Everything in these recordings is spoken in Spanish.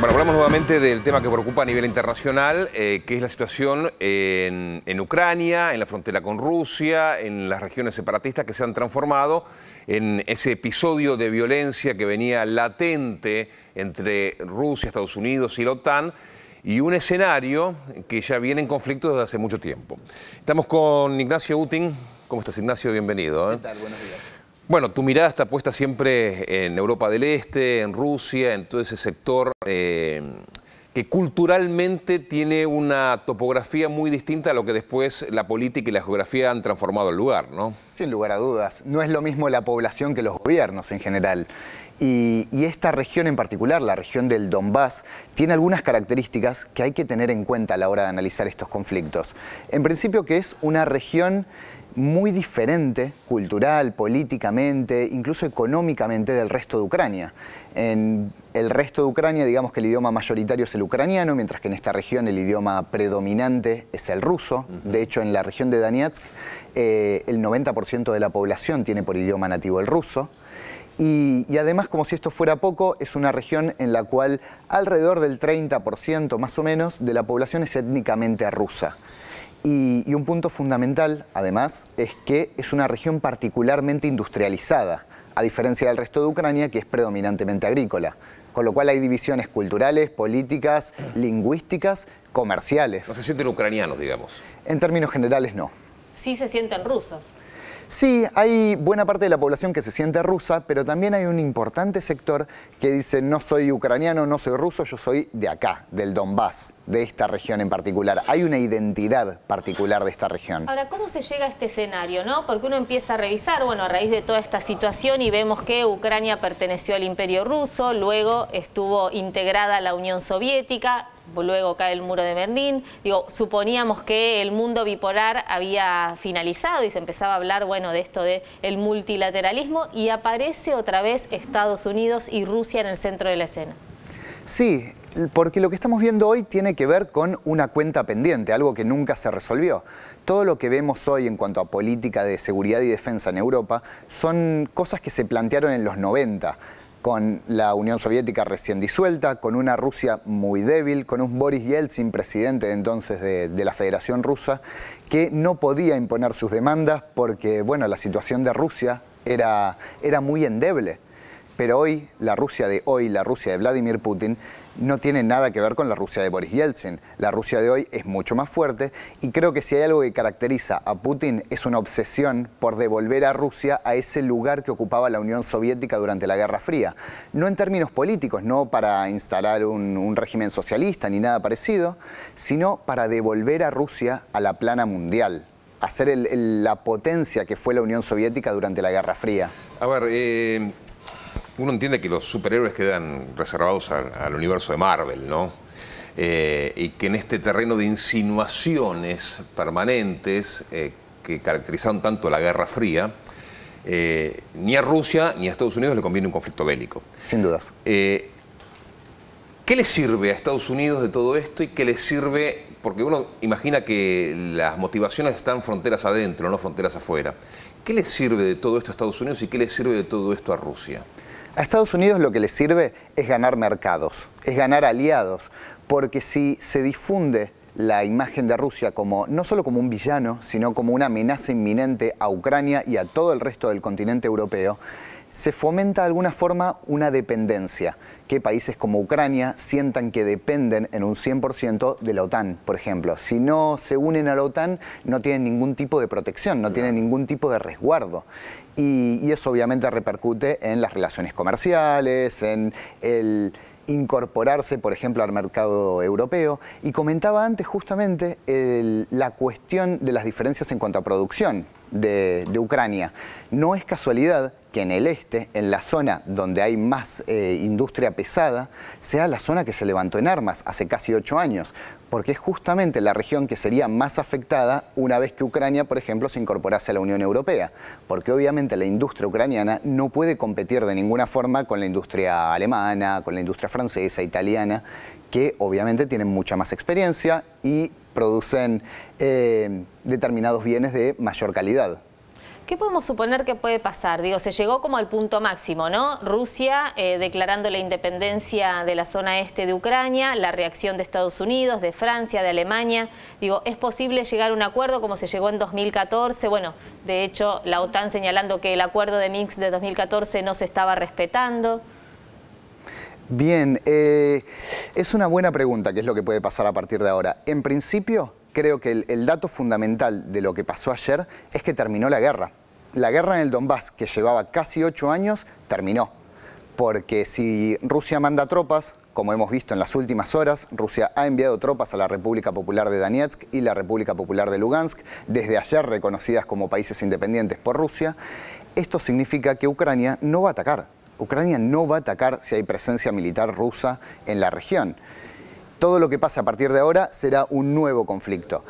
Bueno, hablamos nuevamente del tema que preocupa a nivel internacional, eh, que es la situación en, Ucrania, en la frontera con Rusia, en las regiones separatistas que se han transformado en ese episodio de violencia que venía latente entre Rusia, Estados Unidos y la OTAN, y un escenario que ya viene en conflicto desde hace mucho tiempo. Estamos con Ignacio Uting. ¿Cómo estás, Ignacio? Bienvenido. ¿eh? ¿Qué tal? Buenos días. Bueno, tu mirada está puesta siempre en Europa del Este, en Rusia, en todo ese sector eh, que culturalmente tiene una topografía muy distinta a lo que después la política y la geografía han transformado el lugar, ¿no? Sin lugar a dudas. No es lo mismo la población que los gobiernos en general. Y, y, esta región en particular, la región del Donbass, tiene algunas características que hay que tener en cuenta a la hora de analizar estos conflictos. En principio que es una región muy diferente cultural, políticamente, incluso económicamente del resto de Ucrania. En el resto de Ucrania, digamos que el idioma mayoritario es el ucraniano, mientras que en esta región el idioma predominante es el ruso. De hecho, en la región de Donetsk, eh, el 90% de la población tiene por idioma nativo el ruso. Y, y, además, como si esto fuera poco, es una región en la cual alrededor del 30% más o menos de la población es étnicamente rusa. Y, un punto fundamental, además, es que es una región particularmente industrializada, a diferencia del resto de Ucrania, que es predominantemente agrícola. Con lo cual hay divisiones culturales, políticas, lingüísticas, comerciales. No se sienten ucranianos, digamos. En términos generales, no. Sí se sienten rusos. Sí, hay buena parte de la población que se siente rusa, pero también hay un importante sector que dice no soy ucraniano, no soy ruso, yo soy de acá, del Donbass, de esta región en particular. Hay una identidad particular de esta región. Ahora, ¿cómo se llega a este escenario? ¿no? Porque uno empieza a revisar, bueno, a raíz de toda esta situación y vemos que Ucrania perteneció al imperio ruso, luego estuvo integrada a la Unión Soviética, luego cae el muro de Berlín. Digo, suponíamos que el mundo bipolar había finalizado y se empezaba a hablar, bueno, de esto de el multilateralismo y aparece otra vez Estados Unidos y Rusia en el centro de la escena. Sí, porque lo que estamos viendo hoy tiene que ver con una cuenta pendiente, algo que nunca se resolvió. Todo lo que vemos hoy en cuanto a política de seguridad y defensa en Europa son cosas que se plantearon en los 90 con la Unión Soviética recién disuelta, con una Rusia muy débil, con un Boris Yeltsin, presidente entonces de, la Federación Rusa, que no podía imponer sus demandas porque, bueno, la situación de Rusia era muy endeble. Pero hoy, la Rusia de hoy, la Rusia de Vladimir Putin, no tiene nada que ver con la Rusia de Boris Yeltsin. La Rusia de hoy es mucho más fuerte y creo que si hay algo que caracteriza a Putin es una obsesión por devolver a Rusia a ese lugar que ocupaba la Unión Soviética durante la Guerra Fría. No en términos políticos, no para instalar un, régimen socialista ni nada parecido, sino para devolver a Rusia a la plana mundial hacer la potencia que fue la Unión Soviética durante la Guerra Fría? A ver, eh, uno entiende que los superhéroes quedan reservados al, universo de Marvel, ¿no? Eh, y que en este terreno de insinuaciones permanentes eh, que caracterizaron tanto la Guerra Fría, eh, ni a Rusia ni a Estados Unidos le conviene un conflicto bélico. Sin dudas. ¿Qué le sirve a Estados Unidos de todo esto y qué le sirve porque uno imagina que las motivaciones están fronteras adentro, no fronteras afuera. ¿Qué le sirve de todo esto a Estados Unidos y qué le sirve de todo esto a Rusia? A Estados Unidos lo que le sirve es ganar mercados, es ganar aliados, porque si se difunde la imagen de Rusia como no solo como un villano, sino como una amenaza inminente a Ucrania y a todo el resto del continente europeo, se fomenta de alguna forma una dependencia, que países como Ucrania sientan que dependen en un 100% de la OTAN, por ejemplo. Si no se unen a la OTAN, no tienen ningún tipo de protección, no tienen ningún tipo de resguardo. Y, y eso obviamente repercute en las relaciones comerciales, en el incorporarse, por ejemplo, al mercado europeo. Y comentaba antes justamente la cuestión de las diferencias en cuanto a producción de, Ucrania. No es casualidad que en el este, en la zona donde hay más eh, industria pesada, sea la zona que se levantó en armas hace casi ocho años, porque es justamente la región que sería más afectada una vez que Ucrania, por ejemplo, se incorporase a la Unión Europea, porque obviamente la industria ucraniana no puede competir de ninguna forma con la industria alemana, con la industria francesa, italiana, que obviamente tienen mucha más experiencia y producen eh, determinados bienes de mayor calidad. ¿Qué podemos suponer que puede pasar? Digo, se llegó como al punto máximo, ¿no? Rusia eh, declarando la independencia de la zona este de Ucrania, la reacción de Estados Unidos, de Francia, de Alemania. Digo, ¿es posible llegar a un acuerdo como se llegó en 2014? Bueno, de hecho, la OTAN señalando que el acuerdo de Minsk de 2014 no se estaba respetando. Bien, eh, es una buena pregunta, ¿qué es lo que puede pasar a partir de ahora? En principio, creo que el, dato fundamental de lo que pasó ayer es que terminó la guerra. La guerra en el Donbass, que llevaba casi ocho años, terminó. Porque si Rusia manda tropas, como hemos visto en las últimas horas, Rusia ha enviado tropas a la República Popular de Donetsk y la República Popular de Lugansk, desde ayer reconocidas como países independientes por Rusia. Esto significa que Ucrania no va a atacar. Ucrania no va a atacar si hay presencia militar rusa en la región. Todo lo que pasa a partir de ahora será un nuevo conflicto.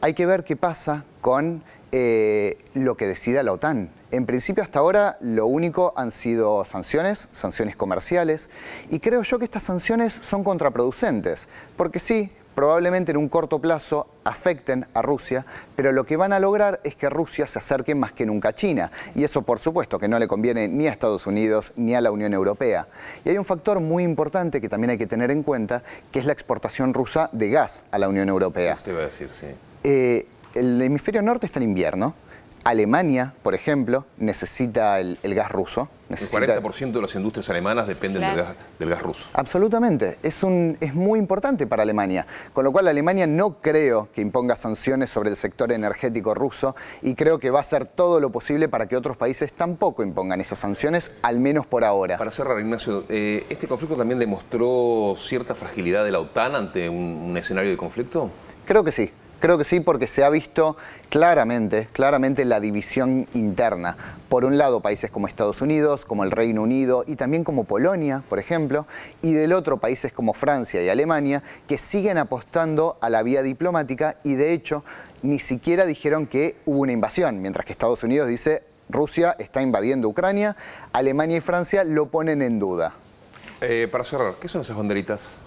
Hay que ver qué pasa con eh, lo que decida la OTAN. En principio hasta ahora lo único han sido sanciones, sanciones comerciales, y creo yo que estas sanciones son contraproducentes, porque sí, probablemente en un corto plazo afecten a Rusia, pero lo que van a lograr es que Rusia se acerque más que nunca a China. Y eso, por supuesto, que no le conviene ni a Estados Unidos ni a la Unión Europea. Y hay un factor muy importante que también hay que tener en cuenta, que es la exportación rusa de gas a la Unión Europea. a decir, sí. Eh, el hemisferio norte está en invierno, Alemania, por ejemplo, necesita el, gas ruso. El 40% de las industrias alemanas dependen del, gas, ruso. Absolutamente. Es, un, es muy importante para Alemania. Con lo cual, Alemania no creo que imponga sanciones sobre el sector energético ruso y creo que va a hacer todo lo posible para que otros países tampoco impongan esas sanciones, al menos por ahora. Para cerrar, Ignacio, eh, ¿este conflicto también demostró cierta fragilidad de la OTAN ante un escenario de conflicto? Creo que sí. Creo que sí, porque se ha visto claramente, claramente la división interna. Por un lado, países como Estados Unidos, como el Reino Unido y también como Polonia, por ejemplo, y del otro países como Francia y Alemania, que siguen apostando a la vía diplomática y de hecho ni siquiera dijeron que hubo una invasión, mientras que Estados Unidos dice Rusia está invadiendo Ucrania, Alemania y Francia lo ponen en duda. Eh, para cerrar, ¿qué son esas banderitas?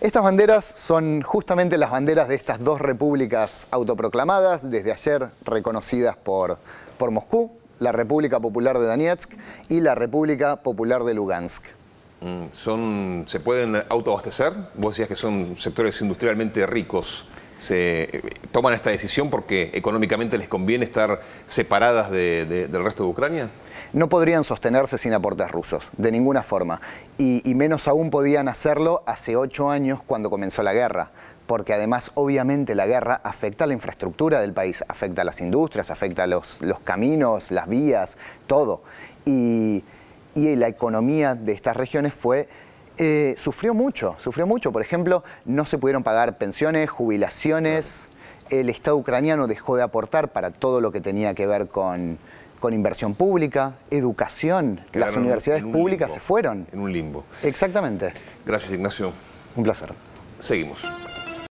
Estas banderas son justamente las banderas de estas dos repúblicas autoproclamadas, desde ayer reconocidas por, Moscú, la República Popular de Donetsk y la República Popular de Lugansk. Mm, ¿Se pueden autoabastecer? Vos decías que son sectores industrialmente ricos se eh, toman esta decisión porque económicamente les conviene estar separadas del resto de Ucrania? No podrían sostenerse sin aportes rusos, de ninguna forma. Y, menos aún podían hacerlo hace ocho años cuando comenzó la guerra porque además obviamente la guerra afecta a la infraestructura del país, afecta a las industrias, afecta a los, caminos, las vías, todo. y la economía de estas regiones fue eh, sufrió mucho, sufrió mucho. Por ejemplo, no se pudieron pagar pensiones, jubilaciones. El Estado ucraniano dejó de aportar para todo lo que tenía que ver con, inversión pública, educación. Las universidades públicas se fueron. En un limbo. Exactamente. Gracias, Ignacio. Un placer. Seguimos.